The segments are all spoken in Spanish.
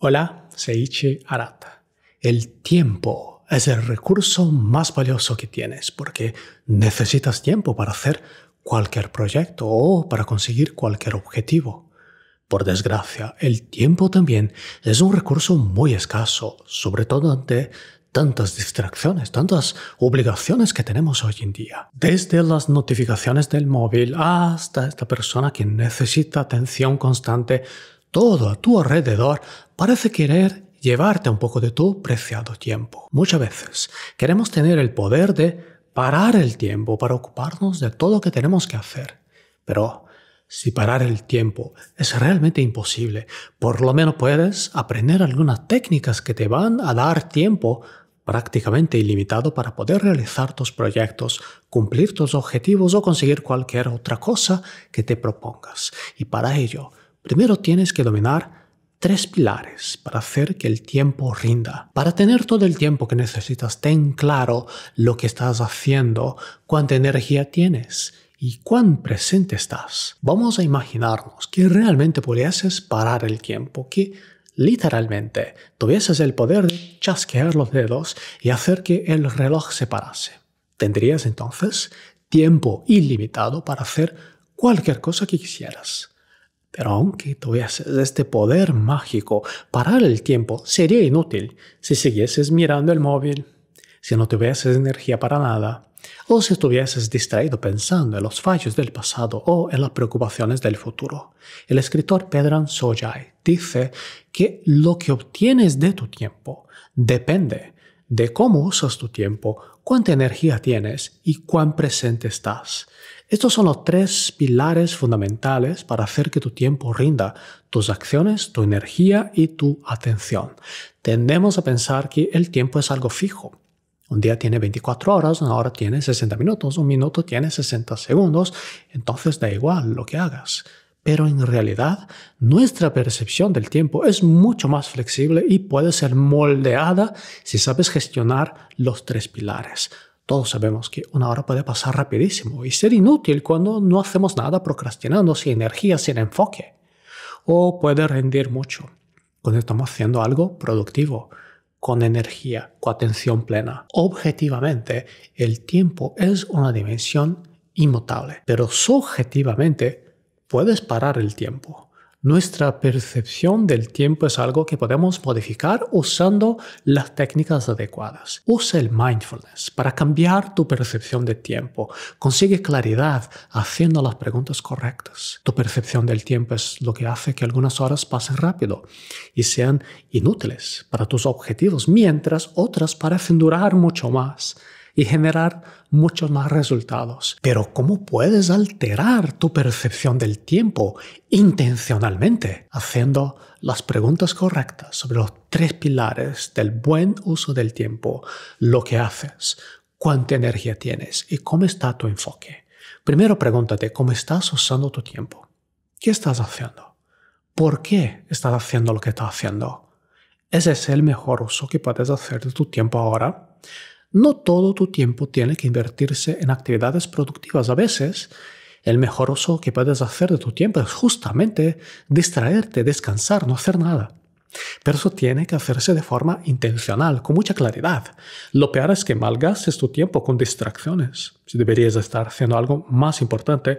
Hola, Seiichi Arata. El tiempo es el recurso más valioso que tienes porque necesitas tiempo para hacer cualquier proyecto o para conseguir cualquier objetivo. Por desgracia, el tiempo también es un recurso muy escaso, sobre todo ante tantas distracciones, tantas obligaciones que tenemos hoy en día. Desde las notificaciones del móvil hasta esta persona que necesita atención constante todo a tu alrededor parece querer llevarte un poco de tu preciado tiempo. Muchas veces queremos tener el poder de parar el tiempo para ocuparnos de todo lo que tenemos que hacer. Pero si parar el tiempo es realmente imposible, por lo menos puedes aprender algunas técnicas que te van a dar tiempo prácticamente ilimitado para poder realizar tus proyectos, cumplir tus objetivos o conseguir cualquier otra cosa que te propongas. Y para ello primero tienes que dominar tres pilares para hacer que el tiempo rinda. Para tener todo el tiempo que necesitas, ten claro lo que estás haciendo, cuánta energía tienes y cuán presente estás. Vamos a imaginarnos que realmente pudieses parar el tiempo, que literalmente tuvieses el poder de chasquear los dedos y hacer que el reloj se parase. Tendrías entonces tiempo ilimitado para hacer cualquier cosa que quisieras. Pero aunque tuvieses este poder mágico, parar el tiempo sería inútil si siguieses mirando el móvil, si no tuvieses energía para nada, o si estuvieses distraído pensando en los fallos del pasado o en las preocupaciones del futuro. El escritor Pedran Sojai dice que lo que obtienes de tu tiempo depende de de cómo usas tu tiempo, cuánta energía tienes y cuán presente estás. Estos son los tres pilares fundamentales para hacer que tu tiempo rinda, tus acciones, tu energía y tu atención. Tendemos a pensar que el tiempo es algo fijo. Un día tiene 24 horas, una hora tiene 60 minutos, un minuto tiene 60 segundos, entonces da igual lo que hagas pero en realidad nuestra percepción del tiempo es mucho más flexible y puede ser moldeada si sabes gestionar los tres pilares. Todos sabemos que una hora puede pasar rapidísimo y ser inútil cuando no hacemos nada procrastinando sin energía, sin enfoque. O puede rendir mucho cuando estamos haciendo algo productivo, con energía, con atención plena. Objetivamente, el tiempo es una dimensión inmutable, pero subjetivamente puedes parar el tiempo. Nuestra percepción del tiempo es algo que podemos modificar usando las técnicas adecuadas. Usa el mindfulness para cambiar tu percepción de tiempo. Consigue claridad haciendo las preguntas correctas. Tu percepción del tiempo es lo que hace que algunas horas pasen rápido y sean inútiles para tus objetivos, mientras otras parecen durar mucho más y generar muchos más resultados. Pero ¿cómo puedes alterar tu percepción del tiempo intencionalmente? Haciendo las preguntas correctas sobre los tres pilares del buen uso del tiempo, lo que haces, cuánta energía tienes y cómo está tu enfoque. Primero pregúntate cómo estás usando tu tiempo. ¿Qué estás haciendo? ¿Por qué estás haciendo lo que estás haciendo? ¿Ese es el mejor uso que puedes hacer de tu tiempo ahora? No todo tu tiempo tiene que invertirse en actividades productivas. A veces, el mejor uso que puedes hacer de tu tiempo es justamente distraerte, descansar, no hacer nada. Pero eso tiene que hacerse de forma intencional, con mucha claridad. Lo peor es que malgastes tu tiempo con distracciones. Si deberías estar haciendo algo más importante,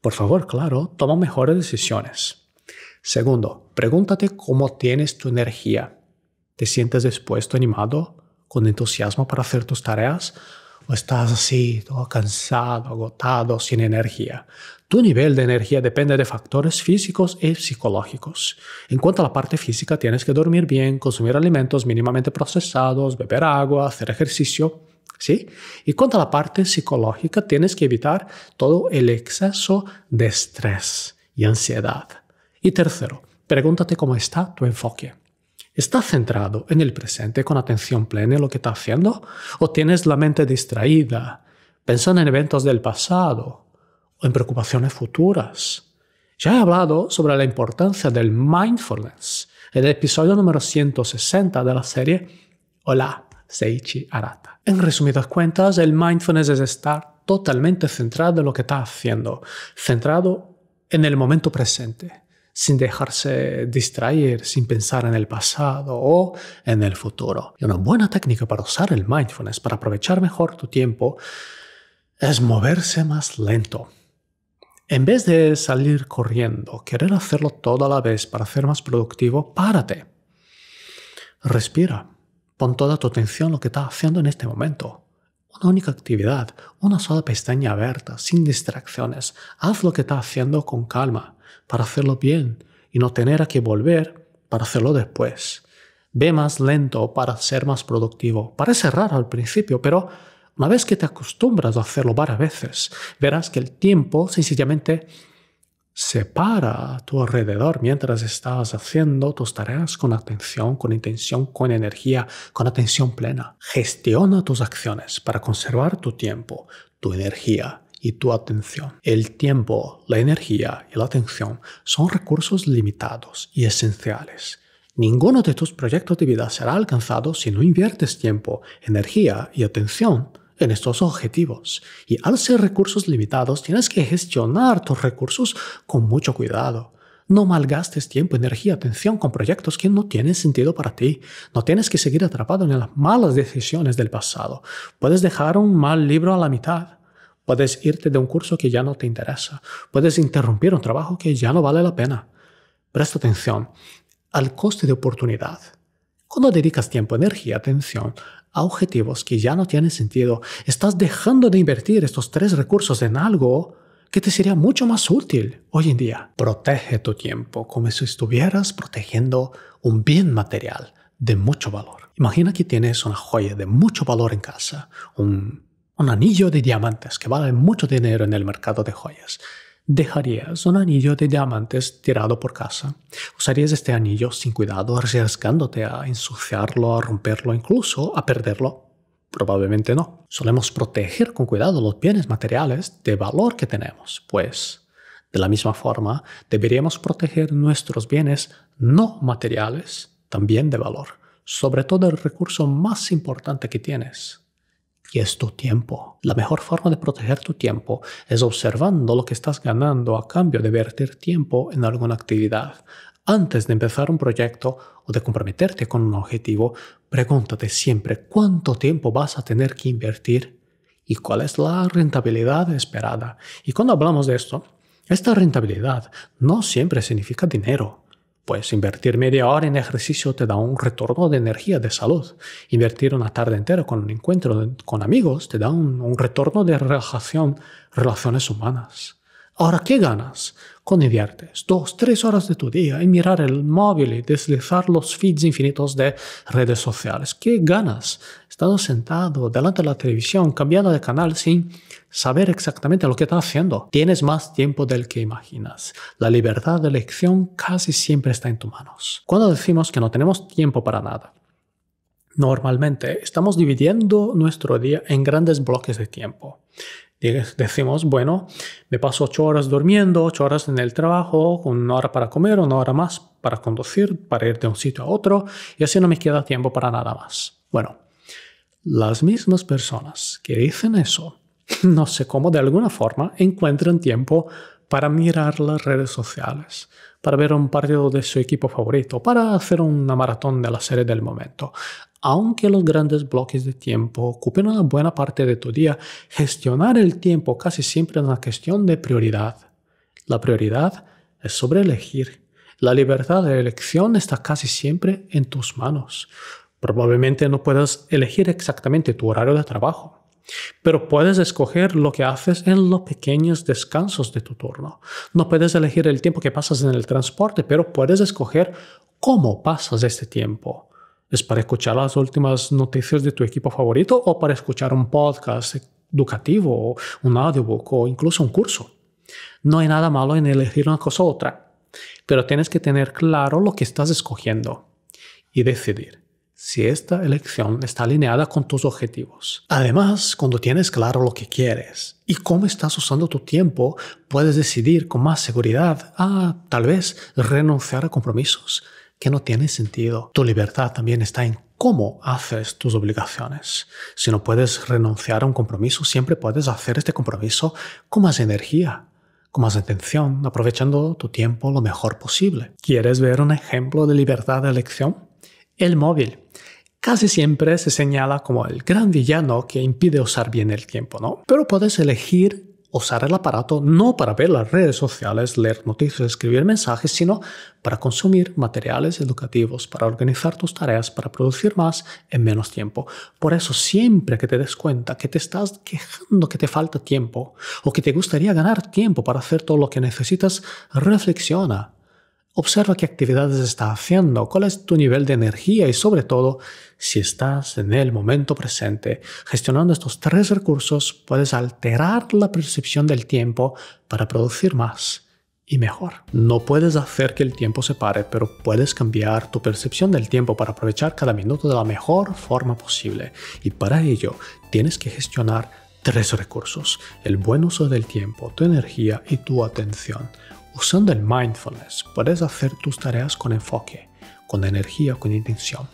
por favor, claro, toma mejores decisiones. Segundo, pregúntate cómo tienes tu energía. ¿Te sientes dispuesto, animado? con entusiasmo para hacer tus tareas o estás así, todo cansado, agotado, sin energía. Tu nivel de energía depende de factores físicos y psicológicos. En cuanto a la parte física, tienes que dormir bien, consumir alimentos mínimamente procesados, beber agua, hacer ejercicio. ¿Sí? Y cuanto a la parte psicológica, tienes que evitar todo el exceso de estrés y ansiedad. Y tercero, pregúntate cómo está tu enfoque. ¿Estás centrado en el presente con atención plena en lo que estás haciendo? ¿O tienes la mente distraída, pensando en eventos del pasado o en preocupaciones futuras? Ya he hablado sobre la importancia del mindfulness en el episodio número 160 de la serie Hola, Seichi Arata. En resumidas cuentas, el mindfulness es estar totalmente centrado en lo que estás haciendo, centrado en el momento presente sin dejarse distraer, sin pensar en el pasado o en el futuro. Y una buena técnica para usar el mindfulness, para aprovechar mejor tu tiempo, es moverse más lento. En vez de salir corriendo, querer hacerlo toda la vez para ser más productivo, párate. Respira. Pon toda tu atención en lo que estás haciendo en este momento. Una única actividad, una sola pestaña abierta, sin distracciones. Haz lo que estás haciendo con calma para hacerlo bien y no tener a que volver para hacerlo después. Ve más lento para ser más productivo. Parece raro al principio, pero una vez que te acostumbras a hacerlo varias veces, verás que el tiempo sencillamente se para a tu alrededor mientras estás haciendo tus tareas con atención, con intención, con energía, con atención plena. Gestiona tus acciones para conservar tu tiempo, tu energía y tu atención. El tiempo, la energía y la atención son recursos limitados y esenciales. Ninguno de tus proyectos de vida será alcanzado si no inviertes tiempo, energía y atención en estos objetivos. Y al ser recursos limitados, tienes que gestionar tus recursos con mucho cuidado. No malgastes tiempo, energía, atención con proyectos que no tienen sentido para ti. No tienes que seguir atrapado en las malas decisiones del pasado. Puedes dejar un mal libro a la mitad Puedes irte de un curso que ya no te interesa. Puedes interrumpir un trabajo que ya no vale la pena. Presta atención al coste de oportunidad. Cuando dedicas tiempo, energía, atención a objetivos que ya no tienen sentido, estás dejando de invertir estos tres recursos en algo que te sería mucho más útil hoy en día. Protege tu tiempo como si estuvieras protegiendo un bien material de mucho valor. Imagina que tienes una joya de mucho valor en casa, un un anillo de diamantes que vale mucho dinero en el mercado de joyas. ¿Dejarías un anillo de diamantes tirado por casa? ¿Usarías este anillo sin cuidado, arriesgándote a ensuciarlo, a romperlo, incluso a perderlo? Probablemente no. Solemos proteger con cuidado los bienes materiales de valor que tenemos, pues de la misma forma, deberíamos proteger nuestros bienes no materiales también de valor, sobre todo el recurso más importante que tienes, y es tu tiempo. La mejor forma de proteger tu tiempo es observando lo que estás ganando a cambio de verter tiempo en alguna actividad. Antes de empezar un proyecto o de comprometerte con un objetivo, pregúntate siempre cuánto tiempo vas a tener que invertir y cuál es la rentabilidad esperada. Y cuando hablamos de esto, esta rentabilidad no siempre significa dinero. Pues invertir media hora en ejercicio te da un retorno de energía, de salud. Invertir una tarde entera con un encuentro con amigos te da un, retorno de relajación, relaciones humanas. Ahora, ¿qué ganas? Con inviertes dos, tres horas de tu día en mirar el móvil y deslizar los feeds infinitos de redes sociales. ¿Qué ganas? Estando sentado delante de la televisión, cambiando de canal sin saber exactamente lo que estás haciendo. Tienes más tiempo del que imaginas. La libertad de elección casi siempre está en tus manos. Cuando decimos que no tenemos tiempo para nada, normalmente estamos dividiendo nuestro día en grandes bloques de tiempo. Decimos, bueno, me paso ocho horas durmiendo, ocho horas en el trabajo, una hora para comer, una hora más para conducir, para ir de un sitio a otro, y así no me queda tiempo para nada más. Bueno, las mismas personas que dicen eso, no sé cómo, de alguna forma encuentran tiempo para mirar las redes sociales, para ver un partido de su equipo favorito, para hacer una maratón de la serie del momento aunque los grandes bloques de tiempo ocupen una buena parte de tu día, gestionar el tiempo casi siempre es una cuestión de prioridad. La prioridad es sobre elegir. La libertad de elección está casi siempre en tus manos. Probablemente no puedas elegir exactamente tu horario de trabajo, pero puedes escoger lo que haces en los pequeños descansos de tu turno. No puedes elegir el tiempo que pasas en el transporte, pero puedes escoger cómo pasas este tiempo. ¿Es para escuchar las últimas noticias de tu equipo favorito o para escuchar un podcast educativo o un audiobook o incluso un curso? No hay nada malo en elegir una cosa u otra, pero tienes que tener claro lo que estás escogiendo y decidir si esta elección está alineada con tus objetivos. Además, cuando tienes claro lo que quieres y cómo estás usando tu tiempo, puedes decidir con más seguridad a ah, tal vez renunciar a compromisos que no tiene sentido. Tu libertad también está en cómo haces tus obligaciones. Si no puedes renunciar a un compromiso, siempre puedes hacer este compromiso con más energía, con más atención, aprovechando tu tiempo lo mejor posible. ¿Quieres ver un ejemplo de libertad de elección? El móvil. Casi siempre se señala como el gran villano que impide usar bien el tiempo, ¿no? Pero puedes elegir usar el aparato no para ver las redes sociales, leer noticias, escribir mensajes, sino para consumir materiales educativos, para organizar tus tareas, para producir más en menos tiempo. Por eso siempre que te des cuenta que te estás quejando que te falta tiempo o que te gustaría ganar tiempo para hacer todo lo que necesitas, reflexiona. Observa qué actividades estás haciendo, cuál es tu nivel de energía y sobre todo si estás en el momento presente. Gestionando estos tres recursos puedes alterar la percepción del tiempo para producir más y mejor. No puedes hacer que el tiempo se pare, pero puedes cambiar tu percepción del tiempo para aprovechar cada minuto de la mejor forma posible. Y para ello tienes que gestionar tres recursos, el buen uso del tiempo, tu energía y tu atención. Usando el mindfulness puedes hacer tus tareas con enfoque, con energía, con intención.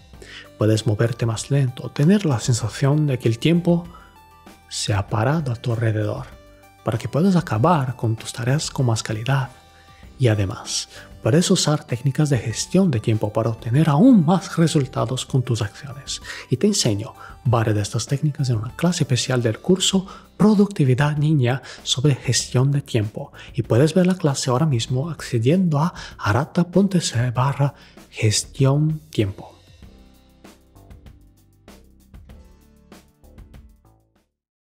Puedes moverte más lento, tener la sensación de que el tiempo se ha parado a tu alrededor, para que puedas acabar con tus tareas con más calidad. Y además, Puedes usar técnicas de gestión de tiempo para obtener aún más resultados con tus acciones. Y te enseño varias de estas técnicas en una clase especial del curso Productividad Niña sobre gestión de tiempo. Y puedes ver la clase ahora mismo accediendo a arata.se barra gestión tiempo.